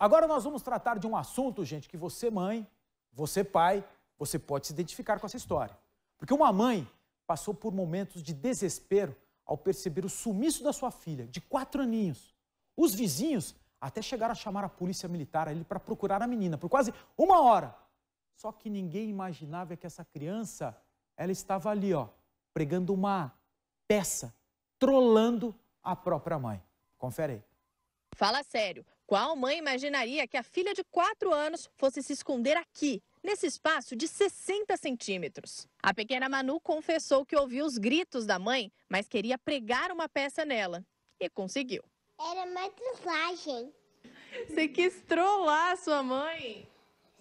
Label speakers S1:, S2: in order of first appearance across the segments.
S1: Agora nós vamos tratar de um assunto, gente, que você mãe, você pai, você pode se identificar com essa história. Porque uma mãe passou por momentos de desespero ao perceber o sumiço da sua filha, de quatro aninhos. Os vizinhos até chegaram a chamar a polícia militar ali para procurar a menina por quase uma hora. Só que ninguém imaginava que essa criança, ela estava ali, ó, pregando uma peça, trolando a própria mãe. Confere aí.
S2: Fala sério. Qual mãe imaginaria que a filha de 4 anos fosse se esconder aqui, nesse espaço de 60 centímetros? A pequena Manu confessou que ouviu os gritos da mãe, mas queria pregar uma peça nela. E conseguiu. Era uma trollagem. Você quis trollar a sua mãe?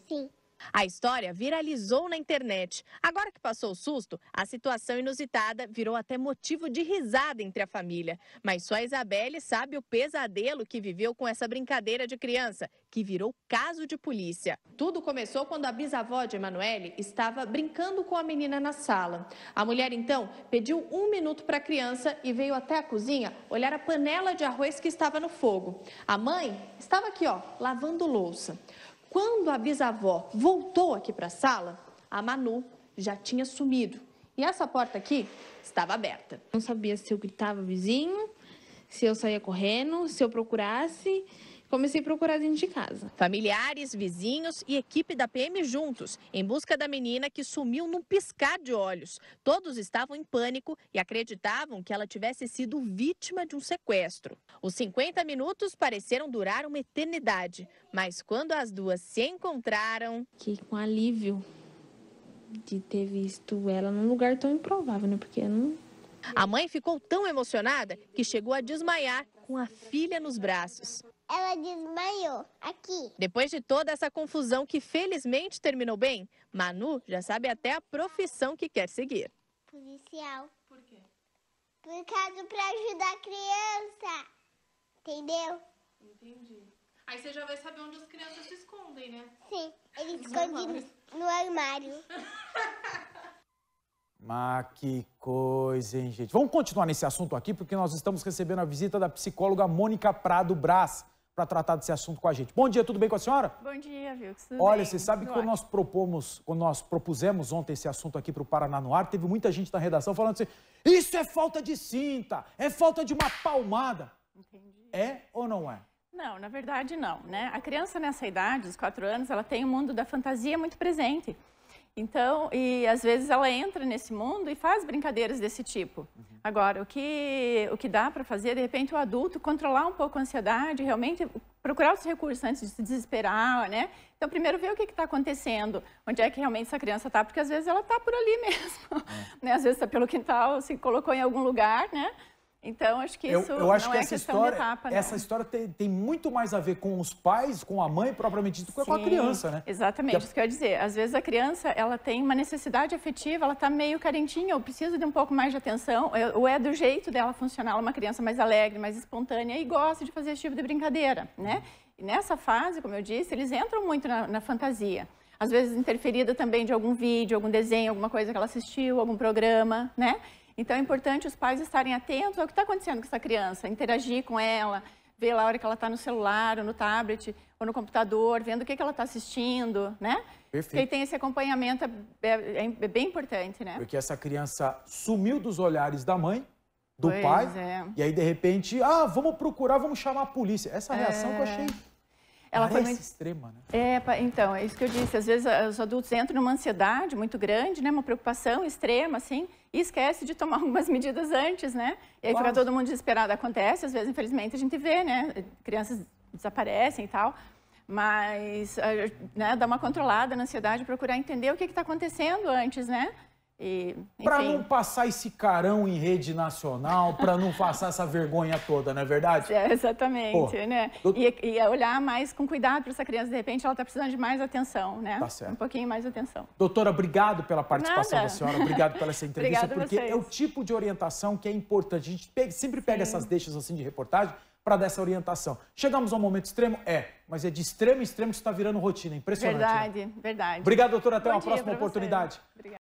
S2: Sim. A história viralizou na internet. Agora que passou o susto, a situação inusitada virou até motivo de risada entre a família. Mas só a Isabelle sabe o pesadelo que viveu com essa brincadeira de criança, que virou caso de polícia. Tudo começou quando a bisavó de Emanuele estava brincando com a menina na sala. A mulher, então, pediu um minuto para a criança e veio até a cozinha olhar a panela de arroz que estava no fogo. A mãe estava aqui, ó, lavando louça. Quando a bisavó voltou aqui para a sala, a Manu já tinha sumido. E essa porta aqui estava aberta. Não sabia se eu gritava vizinho, se eu saía correndo, se eu procurasse comecei a procurar dentro de casa. Familiares, vizinhos e equipe da PM juntos, em busca da menina que sumiu num piscar de olhos. Todos estavam em pânico e acreditavam que ela tivesse sido vítima de um sequestro. Os 50 minutos pareceram durar uma eternidade, mas quando as duas se encontraram. Fiquei com alívio de ter visto ela num lugar tão improvável, né? Porque não. A mãe ficou tão emocionada que chegou a desmaiar com a filha nos braços ela desmaiou aqui. Depois de toda essa confusão que felizmente terminou bem, Manu já sabe até a profissão que quer seguir. Policial. Por quê? Por causa para ajudar a criança. Entendeu? Entendi. Aí você já vai saber onde as crianças se escondem, né? Sim, eles escondem no armário.
S1: Mas ah, que coisa, hein, gente? Vamos continuar nesse assunto aqui, porque nós estamos recebendo a visita da psicóloga Mônica Prado Brás para tratar desse assunto com a gente. Bom dia, tudo bem com a senhora?
S3: Bom dia, Vilks. Olha, bem, você sabe que quando nós
S1: propomos, quando nós propusemos ontem esse assunto aqui para o Paraná no ar, teve muita gente na redação falando assim: isso é falta de cinta, é falta de uma palmada. Entendi. É ou não é?
S3: Não, na verdade não, né? A criança nessa idade, dos quatro anos, ela tem o um mundo da fantasia muito presente. Então, e às vezes ela entra nesse mundo e faz brincadeiras desse tipo. Uhum. Agora, o que, o que dá para fazer, é, de repente, o adulto controlar um pouco a ansiedade, realmente procurar os recursos antes de se desesperar, né? Então, primeiro ver o que está acontecendo, onde é que realmente essa criança está, porque às vezes ela está por ali mesmo, é. né? Às vezes está pelo quintal, se colocou em algum lugar, né? Então, acho que isso eu, eu acho não que é essa história, etapa, né? Essa
S1: história tem, tem, muito mais a ver com os pais, com a mãe propriamente dito, do que com a criança, né?
S3: Exatamente, que a... isso que eu ia dizer. Às vezes a criança, ela tem uma necessidade afetiva, ela está meio carentinha, ou precisa de um pouco mais de atenção, é, ou é do jeito dela funcionar, ela é uma criança mais alegre, mais espontânea e gosta de fazer esse tipo de brincadeira, né? E nessa fase, como eu disse, eles entram muito na, na fantasia às vezes interferida também de algum vídeo, algum desenho, alguma coisa que ela assistiu, algum programa, né? Então é importante os pais estarem atentos ao que está acontecendo com essa criança, interagir com ela, ver lá a hora que ela está no celular, ou no tablet, ou no computador, vendo o que, que ela está assistindo, né? Perfeito. E tem esse acompanhamento, é, é, é, bem importante, né?
S1: Porque essa criança sumiu dos olhares da mãe, do pois pai, é. e aí de repente, ah, vamos procurar, vamos chamar a polícia. Essa reação que eu é. achei ela Parece foi muito... extrema,
S3: né? É, então, é isso que eu disse. Às vezes os adultos entram numa ansiedade muito grande, né? Uma preocupação extrema, assim, e esquece de tomar algumas medidas antes, né? E aí Quase. fica todo mundo desesperado. Acontece, às vezes, infelizmente, a gente vê, né? Crianças desaparecem e tal. Mas eh, né, dar uma controlada na ansiedade, procurar entender o que está acontecendo antes, né? Para não
S1: passar esse carão em rede nacional, para não passar essa vergonha toda, não é verdade? É, exatamente, Pô,
S3: né? E, e, é olhar mais com cuidado para essa criança, de repente ela está precisando de mais atenção, né? Tá certo. Um pouquinho mais de atenção.
S1: Doutora, obrigado pela participação Nada. da senhora, obrigado pela essa entrevista, porque vocês. é o tipo de orientação que é importante. A gente pega, sempre pega Sim. essas deixas assim de reportagem para dar essa orientação. Chegamos a um momento extremo? É, mas é de extremo extremo que está virando rotina, impressionante. Né?
S3: Verdade, né? verdade. Obrigado, doutora, até Bom uma próxima oportunidade. Obrigada.